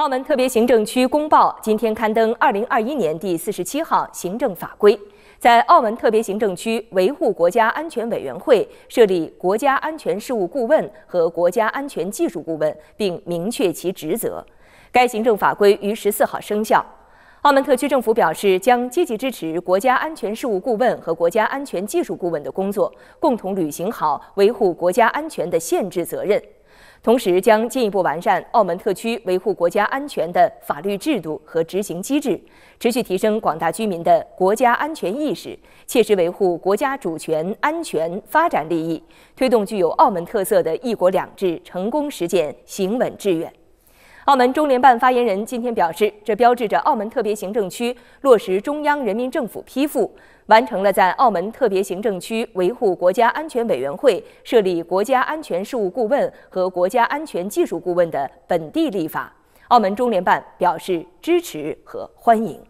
澳门特别行政区公报今天刊登二零二一年第四十七号行政法规，在澳门特别行政区维护国家安全委员会设立国家安全事务顾问和国家安全技术顾问，并明确其职责。该行政法规于十四号生效。澳门特区政府表示，将积极支持国家安全事务顾问和国家安全技术顾问的工作，共同履行好维护国家安全的限制责任。同时，将进一步完善澳门特区维护国家安全的法律制度和执行机制，持续提升广大居民的国家安全意识，切实维护国家主权、安全、发展利益，推动具有澳门特色的一国两制成功实践行稳致远。澳门中联办发言人今天表示，这标志着澳门特别行政区落实中央人民政府批复，完成了在澳门特别行政区维护国家安全委员会设立国家安全事务顾问和国家安全技术顾问的本地立法。澳门中联办表示支持和欢迎。